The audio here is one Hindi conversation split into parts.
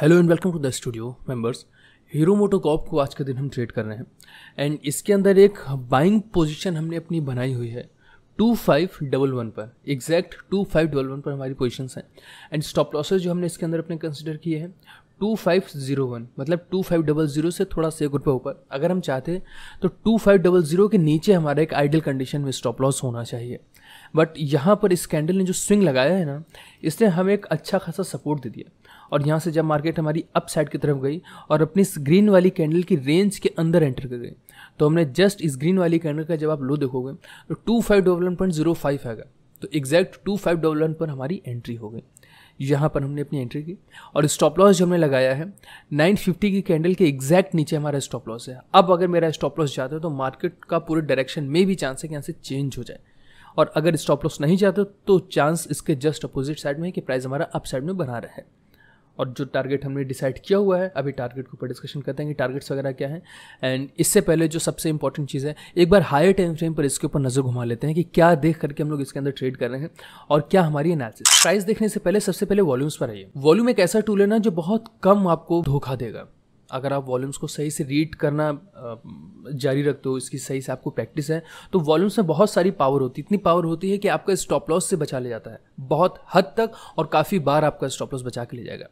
hello and welcome to the studio members Hero MotoCorp को आज के दिन हम ट्रेड कर रहे हैं एंड इसके अंदर एक बाइंग पोजीशन हमने अपनी बनाई हुई है टू फाइव डबल वन पर exact two five double one पर हमारी पोजिशन हैं एंड स्टॉप लॉसेज जो हमने इसके अंदर अपने कंसिडर किए हैं टू फाइव जीरो वन मतलब टू फाइव डबल जीरो से थोड़ा सा एक रुपये ऊपर अगर हम चाहते तो टू फाइव डबल जीरो के नीचे हमारा एक आइडियल कंडीशन में स्टॉप लॉस होना चाहिए बट यहाँ पर इस कैंडल ने जो स्विंग लगाया है ना इसने हमें एक अच्छा खासा सपोर्ट दे दिया और यहाँ से जब मार्केट हमारी अप साइड की तरफ गई और अपनी इस ग्रीन वाली कैंडल की रेंज के अंदर एंटर कर गई तो हमने जस्ट इस ग्रीन वाली कैंडल का जब आप लो देखोगे तो two five double one point zero five आएगा तो exact two five double one पर हमारी एंट्री हो गई यहाँ पर हमने अपनी एंट्री की और स्टॉप लॉस जो हमने लगाया है 950 की कैंडल के एग्जैक्ट नीचे हमारा स्टॉप लॉस है अब अगर मेरा स्टॉप लॉस जाता है तो मार्केट का पूरे डायरेक्शन में भी चांस है कि यहाँ से चेंज हो जाए और अगर स्टॉप लॉस नहीं जाता तो चांस इसके जस्ट अपोजिट साइड में है कि प्राइस हमारा अप साइड में बना रहा है और जो टारगेट हमने डिसाइड किया हुआ है अभी टारगेट के ऊपर डिस्कशन करते हैं कि टारगेट्स वगैरह क्या है एंड इससे पहले जो सबसे इंपॉर्टेंट चीज़ है एक बार हायर टाइम फ्रेम पर इसके ऊपर नज़र घुमा लेते हैं कि क्या देख करके हम लोग इसके अंदर ट्रेड कर रहे हैं और क्या हमारी एनालिसिस प्राइस देखने से पहले सबसे पहले वॉल्यूम्स पर आइए वॉल्यूम एक ऐसा टूल है ना जो बहुत कम आपको धोखा देगा अगर आप वॉल्यूम्स को सही से रीड करना जारी रखते हो इसकी सही से आपको प्रैक्टिस है तो वॉल्यूम्स में बहुत सारी पावर होती है इतनी पावर होती है कि आपका स्टॉप लॉस से बचा ले जाता है बहुत हद तक और काफ़ी बार आपका स्टॉप लॉस बचा के ले जाएगा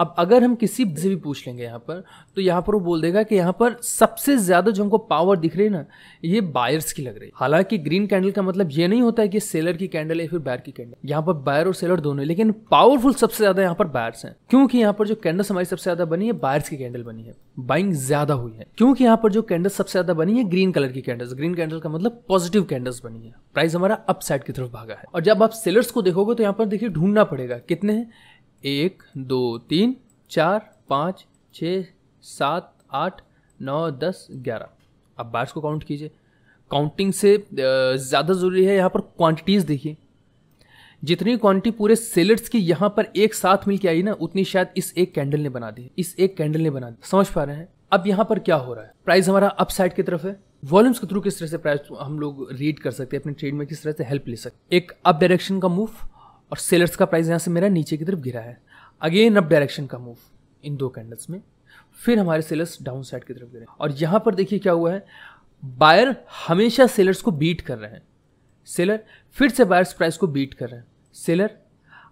अब अगर हम किसी से भी पूछ लेंगे यहाँ पर तो यहाँ पर वो बोल देगा कि यहाँ पर सबसे ज़्यादा जो हमको पावर दिख रही है ना ये बायर्स की लग रही है हालांकि ग्रीन कैंडल का मतलब ये नहीं होता है कि सेलर की कैंडल है फिर बायर की कैंडल यहाँ पर बायर और सेलर दोनों है लेकिन पावरफुल सबसे ज़्यादा यहाँ पर बायर्स हैं क्योंकि यहाँ पर जो कैंडल्स हमारी सबसे ज़्यादा बनी है बायर्स की कैंडल बनी है बाइंग ज़्यादा हुई है क्योंकि यहाँ पर जो कैंडल सबसे ज़्यादा बनी है ग्रीन कलर की कैंडल्स ग्रीन कैंडल का मतलब पॉजिटिव कैंडल्स बनी है प्राइस हमारा अपसाइड की तरफ भागा है और जब आप सेलर्स को देखोगे तो यहाँ पर देखिए ढूंढना पड़ेगा कितने हैं एक दो तीन चार पाँच छ सात आठ नौ दस ग्यारह अब बार्स को काउंट कीजिए काउंटिंग से ज़्यादा ज़रूरी है यहाँ पर क्वांटिटीज़ देखिए जितनी क्वांटिटी पूरे सेलर्स की यहाँ पर एक साथ मिल के आई ना उतनी शायद इस एक कैंडल ने बना दी इस एक कैंडल ने बना दी समझ पा रहे हैं अब यहाँ पर क्या हो रहा है प्राइस हमारा साइड की तरफ है वॉल्यूम्स के थ्रू किस तरह से प्राइस हम लोग रीड कर सकते हैं अपने ट्रेड में किस तरह से हेल्प ले सकते एक अप डायरेक्शन का मूव और सेलर्स का प्राइस यहाँ से मेरा नीचे की तरफ गिरा है अगेन अप डायरेक्शन का मूव इन दो कैंडल्स में फिर हमारे सेलर्स डाउन साइड की तरफ गिरे और यहाँ पर देखिए क्या हुआ है बायर हमेशा सेलर्स को बीट कर रहे हैं सेलर फिर से बायर्स प्राइस को बीट कर रहे हैं सेलर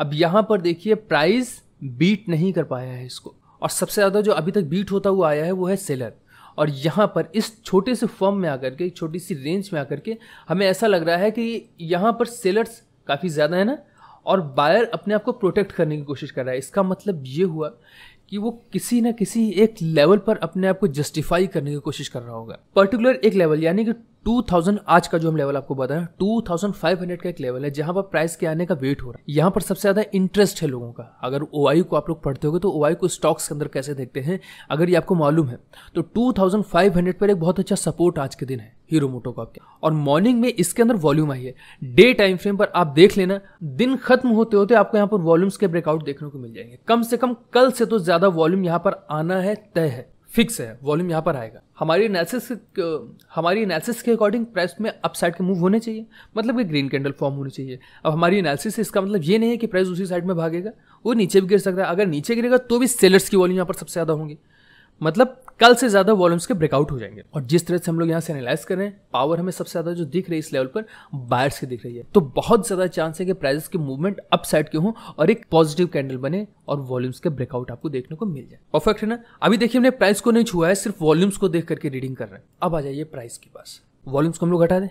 अब यहाँ पर देखिए प्राइस बीट नहीं कर पाया है इसको और सबसे ज़्यादा जो अभी तक बीट होता हुआ आया है वो है सेलर और यहाँ पर इस छोटे से फॉर्म में आकर के छोटी सी रेंज में आकर के हमें ऐसा लग रहा है कि यहाँ पर सेलर्स काफ़ी ज़्यादा है ना और बायर अपने आप को प्रोटेक्ट करने की कोशिश कर रहा है इसका मतलब ये हुआ कि वो किसी ना किसी एक लेवल पर अपने आप को जस्टिफाई करने की कोशिश कर रहा होगा पर्टिकुलर एक लेवल यानी कि 2000 आज का जो हम लेवल आपको हैं टू का एक लेवल है जहां पर प्राइस के आने का वेट हो रहा है यहाँ पर सबसे ज्यादा इंटरेस्ट है लोगों का अगर ओ को आप लोग पढ़ते हो तो ओ को स्टॉक्स के अंदर कैसे देखते हैं अगर ये आपको मालूम है तो 2500 पर एक बहुत अच्छा सपोर्ट आज के दिन है हीरो मोटो का और मॉर्निंग में इसके अंदर वॉल्यूम आई है डे टाइम फ्रेम पर आप देख लेना दिन खत्म होते होते आपको यहाँ पर वॉल्यूम्स के ब्रेकआउट देखने को मिल जाएंगे कम से कम कल से तो ज्यादा वॉल्यूम यहाँ पर आना है तय है फिक्स है वॉल्यूम यहाँ पर आएगा हमारी एनालिसिस हमारी एनालिसिस के अकॉर्डिंग प्राइस में अपसाइड के मूव होने चाहिए मतलब कि ग्रीन कैंडल फॉर्म होनी चाहिए अब हमारी एनालिसिस इसका मतलब ये नहीं है कि प्राइस उसी साइड में भागेगा वो नीचे भी गिर सकता है अगर नीचे गिरेगा तो भी सेलर्स की वॉल्यूम यहाँ पर सबसे ज़्यादा होंगी मतलब कल से ज़्यादा वॉल्यूम्स के ब्रेकआउट हो जाएंगे और जिस तरह से हम लोग यहाँ से एनालाइज कर रहे हैं पावर हमें सबसे ज़्यादा जो दिख रही है इस लेवल पर बायर्स की दिख रही है तो बहुत ज़्यादा चांस है कि प्राइजेस की मूवमेंट अपसाइड के हों और एक पॉजिटिव कैंडल बने और वॉल्यूम्स के ब्रेकआउट आपको देखने को मिल जाए परफेक्ट है ना अभी देखिए हमने प्राइस को नहीं छुआ है सिर्फ वॉल्यूम्स को देख करके रीडिंग कर रहे हैं अब आ जाइए प्राइस के पास वॉल्यूम्स को हम लोग हटा दें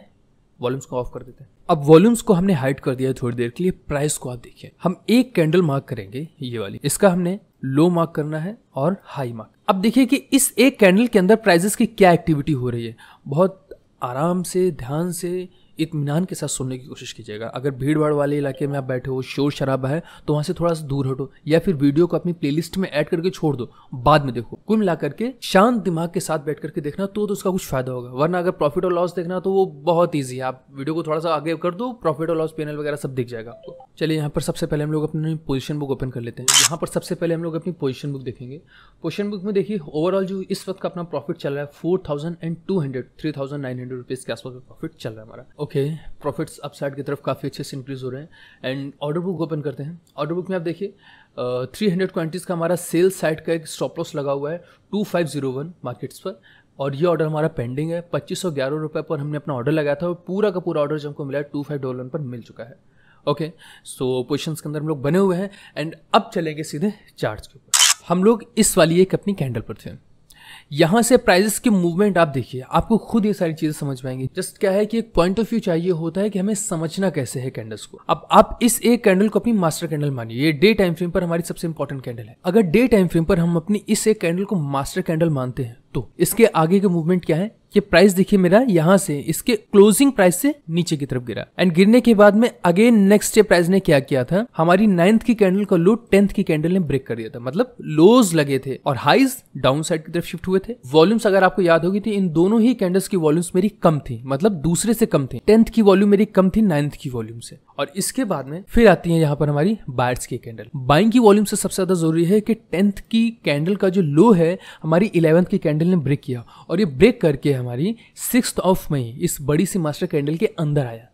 वॉल्यूम्स को ऑफ कर देते हैं अब वॉल्यूम्स को हमने हाइड कर दिया थोड़ी देर के लिए प्राइस को आप देखिए हम एक कैंडल मार्क करेंगे ये वाली इसका हमने लो मार्क करना है और हाई मार्क अब देखिए कि इस एक कैंडल के अंदर प्राइजेस की क्या एक्टिविटी हो रही है बहुत आराम से ध्यान से इतमान के साथ सुनने की कोशिश कीजिएगा अगर भीड़ भाड़ वाले इलाके में आप बैठे हो शोर शराबा है तो वहाँ से थोड़ा सा दूर हटो या फिर वीडियो को अपनी प्लेलिस्ट में ऐड करके छोड़ दो बाद में देखो कुल मिला करके शांत दिमाग के साथ बैठ करके देखना तो, तो उसका कुछ फायदा होगा वरना अगर प्रॉफिट और लॉस देखना तो वो बहुत ईजी है आप वीडियो को थोड़ा सा आगे कर दो प्रॉफिट और लॉस पेनल वगैरह सब दिख जाएगा आपको चलिए यहाँ पर सबसे पहले हम लोग अपनी पोजिशन बुक ओपन कर लेते हैं यहाँ पर सबसे पहले हम लोग अपनी पोजिशन बुक देखेंगे पोजिशन बुक में देखिए ओवरऑल जो इस वक्त का अपना प्रॉफिट चल रहा है four thousand and two hundred three thousand nine hundred rupees के आसपास प्रॉफिट चल रहा है हमारा ओके प्रॉफिट्स अपसाइड की तरफ काफ़ी अच्छे से इंक्रीज़ हो रहे हैं एंड ऑर्डर बुक ओपन करते हैं ऑर्डर बुक में आप देखिए थ्री हंड्रेड क्वान्टीज़ का हमारा सेल साइड का एक स्टॉप लॉस लगा हुआ है two five zero one markets पर और ये ऑर्डर हमारा पेंडिंग है पच्चीस सौ ग्यारह रुपये पर हमने अपना ऑर्डर लगाया था और पूरा का पूरा ऑर्डर जो हमको मिला है टू फाइव डॉलर पर मिल चुका है ओके सो पोजिशन के अंदर हम लोग बने हुए हैं एंड अब चलेंगे सीधे चार्ज के ऊपर हम लोग इस वाली एक अपनी कैंडल पर थे यहाँ से प्राइजेस के मूवमेंट आप देखिए आपको खुद ये सारी चीजें समझ पाएंगे जस्ट क्या है कि एक पॉइंट ऑफ व्यू चाहिए होता है कि हमें समझना कैसे है कैंडल्स को अब आप इस एक कैंडल को अपनी मास्टर कैंडल मानिए ये डे टाइम फ्रेम पर हमारी सबसे इंपॉर्टेंट कैंडल है अगर डे टाइम फ्रेम पर हम अपनी इस एक कैंडल को मास्टर कैंडल मानते हैं तो इसके आगे के मूवमेंट क्या है ये प्राइस देखिए मेरा यहाँ से इसके क्लोजिंग प्राइस से नीचे की तरफ गिरा एंड गिरने के बाद में अगेन नेक्स्ट डे प्राइस ने क्या किया था हमारी नाइन्थ की कैंडल का लो टेंथ की कैंडल ने ब्रेक कर दिया था मतलब लोज लगे थे और हाइज डाउन साइड की तरफ शिफ्ट हुए थे वॉल्यूम्स अगर आपको याद होगी थी तो इन दोनों ही कैंडल्स की वॉल्यूम्स मेरी कम थी मतलब दूसरे से कम थी टेंथ की वॉल्यूम मेरी कम थी नाइन्थ की वॉल्यूम से और इसके बाद में फिर आती है यहाँ पर हमारी बायर्स की कैंडल बाइंग की वॉल्यूम से सबसे ज्यादा जरूरी है कि टेंथ की कैंडल का जो लो है हमारी इलेवंथ की कैंडल ने ब्रेक किया और ये ब्रेक करके हमारी सिक्स ऑफ मई इस बड़ी सी मास्टर कैंडल के अंदर आया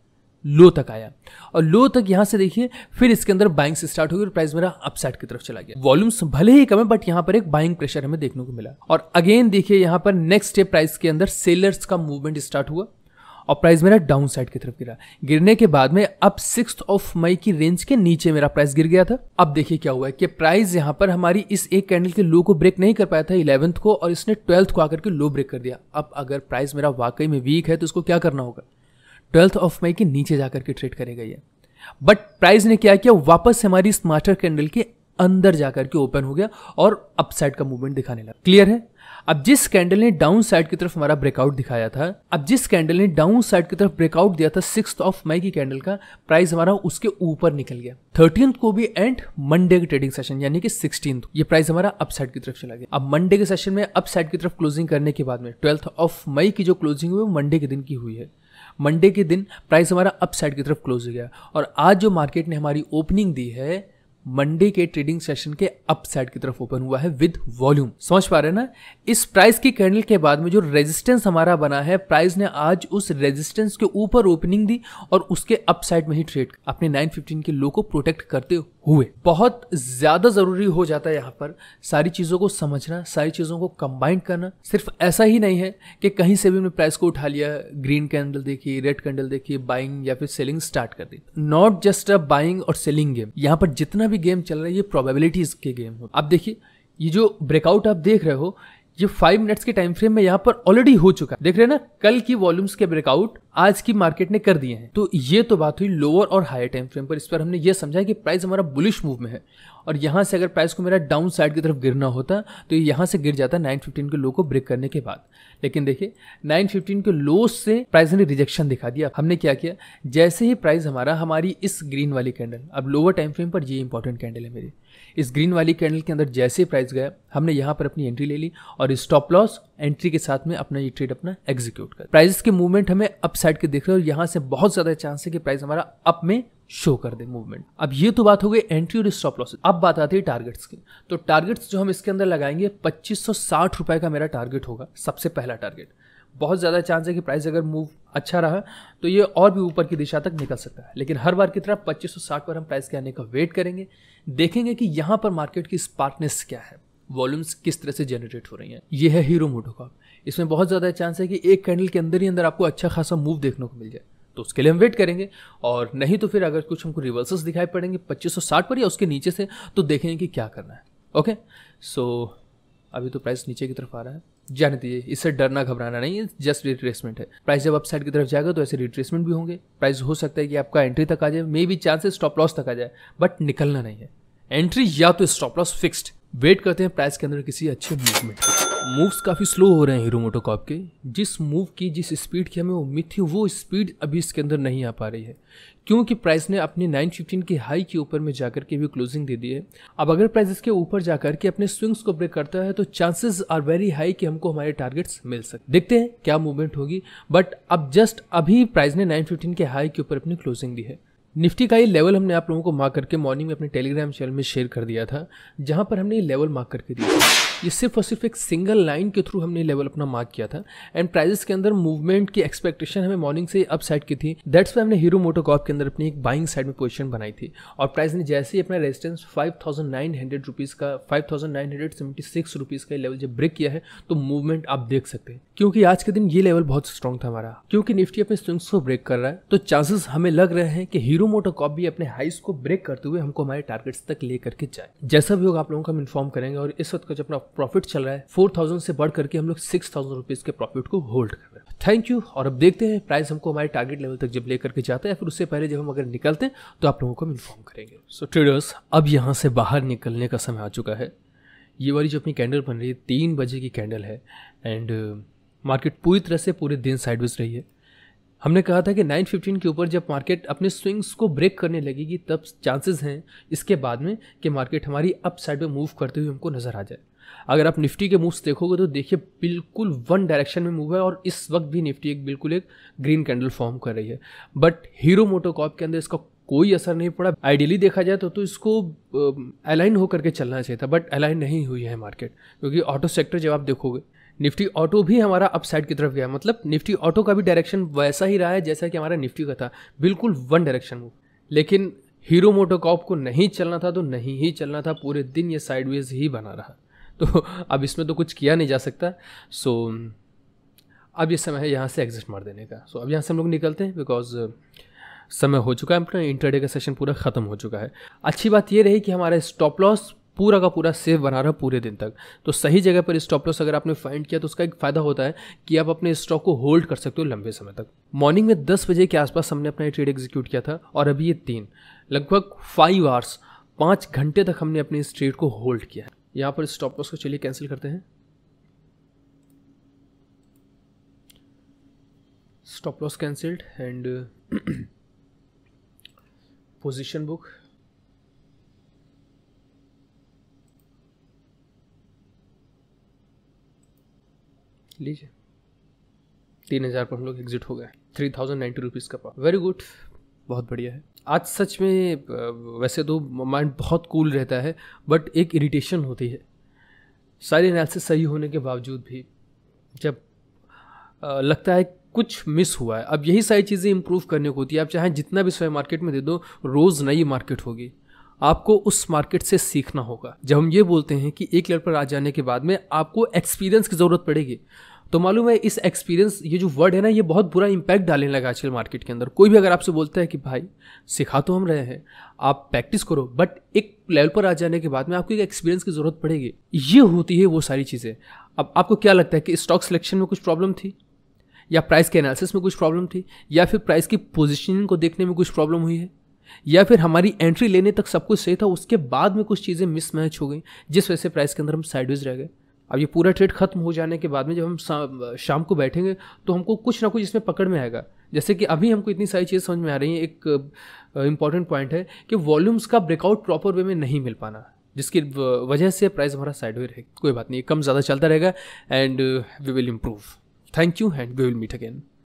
लो तक आया और लो तक यहां से देखिए फिर इसके अंदर बाइंग से स्टार्ट गई और प्राइस मेरा अपसाइड की तरफ चला गया वॉल्यूम्स भले ही कम है बट यहां पर एक बाइंग प्रेशर हमें देखने को मिला और अगेन देखिए यहां पर नेक्स्ट डे प्राइस के अंदर सेलर्स का मूवमेंट स्टार्ट हुआ और प्राइस मेरा डाउन साइड की तरफ गिरा गिरने के बाद में अब सिक्स ऑफ मई की रेंज के नीचे मेरा प्राइस गिर गया था अब देखिए क्या हुआ है कि प्राइस यहाँ पर हमारी इस एक कैंडल के लो को ब्रेक नहीं कर पाया था इलेवंथ को और इसने ट्वेल्थ को आकर के लो ब्रेक कर दिया अब अगर प्राइस मेरा वाकई में वीक है तो इसको क्या करना होगा ट्वेल्थ ऑफ मई के नीचे जाकर के ट्रेड करेगा ये बट प्राइस ने क्या किया वापस हमारी इस मास्टर कैंडल के अंदर जाकर के ओपन हो गया और अपसाइड का मूवमेंट दिखाने लगा क्लियर है अब जिस कैंडल ने डाउन साइड की तरफ हमारा ब्रेकआउट दिखाया था अब जिस कैंडल ने डाउन साइड की तरफ ब्रेकआउट दिया था सिक्स ऑफ मई की कैंडल का प्राइस हमारा उसके ऊपर निकल गया थर्टीन को भी एंड मंडे के ट्रेडिंग सेशन यानी कि सिक्सटीन ये प्राइस हमारा अपसाइड की तरफ चला गया अब मंडे के सेशन में अपसाइड की तरफ क्लोजिंग करने के बाद में ट्वेल्थ ऑफ मई की जो क्लोजिंग हुई मंडे के दिन की हुई है मंडे के दिन प्राइस हमारा अपसाइड की तरफ क्लोज हो गया और आज जो मार्केट ने हमारी ओपनिंग दी है मंडे के ट्रेडिंग सेशन के अपसाइड की तरफ ओपन हुआ है विद वॉल्यूम समझ पा रहे ना इस प्राइस की कैंडल के बाद में जो रेजिस्टेंस हमारा बना है प्राइस ने आज उस रेजिस्टेंस के ऊपर ओपनिंग दी और उसके अपसाइड में ही ट्रेड अपने 915 के लो को प्रोटेक्ट करते हुए बहुत ज्यादा जरूरी हो जाता है यहाँ पर सारी चीजों को समझना सारी चीजों को कंबाइंड करना सिर्फ ऐसा ही नहीं है कि कहीं से भी हमने प्राइस को उठा लिया ग्रीन कैंडल देखी रेड कैंडल देखी बाइंग या फिर सेलिंग स्टार्ट कर दी नॉट जस्ट अ बाइंग और सेलिंग गेम यहाँ पर जितना भी भी गेम चल रहा है ये प्रोबेबिलिटीज के गेम हो आप देखिए ये जो ब्रेकआउट आप देख रहे हो ये फाइव मिनट्स के टाइम फ्रेम में यहाँ पर ऑलरेडी हो चुका है देख रहे हैं ना कल की वॉल्यूम्स के ब्रेकआउट आज की मार्केट ने कर दिए हैं तो ये तो बात हुई लोअर और हायर टाइम फ्रेम पर इस पर हमने ये समझा कि प्राइस हमारा बुलिश मूव में है और यहाँ से अगर प्राइस को मेरा डाउन साइड की तरफ गिरना होता तो ये यहाँ से गिर जाता नाइन फिफ्टीन के लो को ब्रेक करने के बाद लेकिन देखिए फिफ्टीन के लो से प्राइस ने रिजेक्शन दिखा दिया हमने क्या किया जैसे ही प्राइस हमारा हमारी इस ग्रीन वाली कैंडल अब लोअर टाइम फ्रेम पर ये इंपॉर्टेंट कैंडल है मेरी इस ग्रीन वाली कैंडल के अंदर जैसे प्राइस गया हमने यहाँ पर अपनी एंट्री ले ली और स्टॉप लॉस एंट्री के साथ में अपना ये ट्रेड अपना एग्जीक्यूट कर प्राइजेस के मूवमेंट हमें अप साइड के देख रहे हैं और यहाँ से बहुत ज्यादा चांस है कि प्राइस हमारा अप में शो कर दे मूवमेंट अब ये तो बात हो गई एंट्री और स्टॉप लॉस अब बात आती है टारगेट्स की तो टारगेट्स जो हम इसके अंदर लगाएंगे पच्चीस सौ साठ रुपए का मेरा टारगेट होगा सबसे पहला टारगेट बहुत ज़्यादा चांस है कि प्राइस अगर मूव अच्छा रहा तो ये और भी ऊपर की दिशा तक निकल सकता है लेकिन हर बार की तरह 2560 पर हम प्राइस के आने का वेट करेंगे देखेंगे कि यहाँ पर मार्केट की स्पार्कनेस क्या है वॉल्यूम्स किस तरह से जनरेट हो रही हैं ये है हीरो मोटो इसमें बहुत ज़्यादा चांस है कि एक कैंडल के अंदर ही अंदर आपको अच्छा खासा मूव देखने को मिल जाए तो उसके लिए हम वेट करेंगे और नहीं तो फिर अगर कुछ हमको रिवर्सल्स दिखाई पड़ेंगे 2560 पर या उसके नीचे से तो देखेंगे कि क्या करना है ओके सो अभी तो प्राइस नीचे की तरफ आ रहा है जाने दीजिए इससे डरना घबराना नहीं है जस्ट रिट्रेसमेंट है प्राइस जब अपसाइड की तरफ जाएगा तो ऐसे रिट्रेसमेंट भी होंगे प्राइस हो सकता है कि आपका एंट्री तक आ जाए maybe chances stop loss तक आ जाए बट निकलना नहीं है एंट्री या तो स्टॉप लॉस फिक्स्ड वेट करते हैं प्राइस के अंदर किसी अच्छे मूवमेंट मूव्स काफ़ी स्लो हो रहे हैं हीरो मोटोकॉप के जिस मूव की जिस स्पीड की हमें उम्मीद थी वो स्पीड अभी इसके अंदर नहीं आ पा रही है क्योंकि प्राइस ने अपने 915 के हाई के ऊपर में जाकर के भी क्लोजिंग दे दी है अब अगर प्राइस इसके ऊपर जाकर के अपने स्विंग्स को ब्रेक करता है तो चांसेस आर वेरी हाई कि हमको हमारे टारगेट्स मिल सकते देखते हैं क्या मूवमेंट होगी बट अब जस्ट अभी प्राइस ने 915 के हाई के ऊपर अपनी क्लोजिंग दी है निफ्टी का ये लेवल हमने आप लोगों को मार्क करके मॉर्निंग में अपने टेलीग्राम चैनल में शेयर कर दिया था जहाँ पर हमने ये लेवल मार्क करके दिया था ये सिर्फ और सिर्फ एक सिंगल लाइन के थ्रू हमने लेवल अपना मार्क किया था एंड प्राइजेस के अंदर मूवमेंट की एक्सपेक्टेशन हमें मॉर्निंग से अप साइड की थी दैट्स वे हमने हीरो मोटोकॉप के अंदर अपनी एक बाइंग साइड में पोजिशन बनाई थी और प्राइस ने जैसे ही अपना resistance five thousand nine hundred rupees का five thousand nine hundred seventy six rupees का लेवल जब ब्रेक किया है तो मूवमेंट आप देख सकते हैं क्योंकि आज के दिन ये लेवल बहुत स्ट्रॉन्ग था हमारा क्योंकि निफ्टी अपने स्विंग्स को ब्रेक कर रहा है तो चांसेस हमें लग रहे हैं कि हीरो मोटोकॉप भी अपने हाइस को ब्रेक करते हुए हमको हमारे टारगेट्स तक ले करके जाए जैसा भी होगा आप लोगों को हम इन्फॉर्म करेंगे और इस वक्त का जो अपना प्रॉफिट चल रहा है फोर थाउजेंड से बढ़ करके हम लोग सिक्स थाउजेंड रुपीज के प्रॉफिट को होल्ड कर रहे हैं थैंक यू और अब देखते हैं प्राइस हमको हमारे टारगेट लेवल तक जब लेकर के जाता है फिर उससे पहले जब हम अगर निकलते हैं तो आप लोगों को हम इन्फॉर्म करेंगे सो so, ट्रेडर्स अब यहाँ से बाहर निकलने का समय आ चुका है ये वाली जो अपनी कैंडल बन रही है तीन बजे की कैंडल है एंड मार्केट uh, पूरी तरह से पूरे दिन साइडवेज रही है हमने कहा था कि 915 के ऊपर जब मार्केट अपने स्विंग्स को ब्रेक करने लगेगी तब चांसेस हैं इसके बाद में कि मार्केट हमारी अप साइड में मूव करते हुए हमको नज़र आ जाए अगर आप निफ्टी के मूव्स देखोगे तो देखिए बिल्कुल वन डायरेक्शन में मूव है और इस वक्त भी निफ्टी एक बिल्कुल एक ग्रीन कैंडल फॉर्म कर रही है बट हीरो मोटोकॉप के अंदर इसका कोई असर नहीं पड़ा आइडियली देखा जाए तो तो इसको अलाइन होकर के चलना चाहिए था बट अलाइन नहीं हुई है मार्केट क्योंकि ऑटो सेक्टर जब आप देखोगे निफ्टी ऑटो भी हमारा अपसाइड की तरफ गया मतलब निफ्टी ऑटो का भी डायरेक्शन वैसा ही रहा है जैसा कि हमारा निफ्टी का था बिल्कुल वन डायरेक्शन मूव लेकिन हीरो मोटोकॉप को नहीं चलना था तो नहीं ही चलना था पूरे दिन ये साइडवेज ही बना रहा तो अब इसमें तो कुछ किया नहीं जा सकता सो अब ये समय है यहाँ से एग्जिट मार देने का सो अब यहाँ से हम लोग निकलते हैं बिकॉज uh, समय हो चुका है अपना इंटरडे का सेशन पूरा ख़त्म हो चुका है अच्छी बात ये रही कि हमारा स्टॉप लॉस पूरा का पूरा सेफ बना रहा पूरे दिन तक तो सही जगह पर स्टॉप लॉस अगर आपने फाइंड किया तो उसका एक फ़ायदा होता है कि आप अपने स्टॉक को होल्ड कर सकते हो लंबे समय तक मॉर्निंग में दस बजे के आसपास हमने अपना ट्रेड एग्जीक्यूट किया था और अभी ये तीन लगभग फाइव आवर्स पाँच घंटे तक हमने अपने इस ट्रेड को होल्ड किया है यहाँ पर स्टॉप लॉस को चलिए कैंसिल करते हैं stop loss cancelled and position book लीजिए तीन हज़ार पर हम लोग एग्जिट हो गए थ्री थाउजेंड नाइन्टी रुपीज़ का पा वेरी गुड बहुत बढ़िया है आज सच में वैसे तो माइंड बहुत कूल रहता है बट एक इरिटेशन होती है सारी एनालिसिस सही होने के बावजूद भी जब लगता है कुछ मिस हुआ है अब यही सारी चीज़ें इम्प्रूव करने को होती है आप चाहे जितना भी स्वयं मार्केट में दे दो रोज़ नई मार्केट होगी आपको उस मार्केट से सीखना होगा जब हम ये बोलते हैं कि एक लेवल पर आ जाने के बाद में आपको एक्सपीरियंस की ज़रूरत पड़ेगी तो मालूम है इस एक्सपीरियंस ये जो वर्ड है ना ये बहुत बुरा इम्पैक्ट डालने लगा आजकल मार्केट के अंदर कोई भी अगर आपसे बोलता है कि भाई सिखा तो हम रहे हैं आप प्रैक्टिस करो बट एक लेवल पर आ जाने के बाद में आपको एक एक्सपीरियंस की ज़रूरत पड़ेगी ये होती है वो सारी चीज़ें अब आपको क्या लगता है कि स्टॉक सिलेक्शन में कुछ प्रॉब्लम थी या प्राइस के एनालिसिस में कुछ प्रॉब्लम थी या फिर प्राइस की पोजिशनिंग को देखने में कुछ प्रॉब्लम हुई है या फिर हमारी एंट्री लेने तक सब कुछ सही था उसके बाद में कुछ चीज़ें मिसमैच हो गई जिस वजह से प्राइस के अंदर हम साइडवेज रह गए अब ये पूरा ट्रेड खत्म हो जाने के बाद में जब हम शाम को बैठेंगे तो हमको कुछ ना कुछ इसमें पकड़ में आएगा जैसे कि अभी हमको इतनी सारी चीज़ समझ में आ रही है एक इम्पॉर्टेंट पॉइंट है कि वॉल्यूम्स का ब्रेकआउट प्रॉपर वे में नहीं मिल पाना जिसकी वजह से प्राइस हमारा साइड वे रहेगा कोई बात नहीं कम ज़्यादा चलता रहेगा and we will improve thank you and we will meet again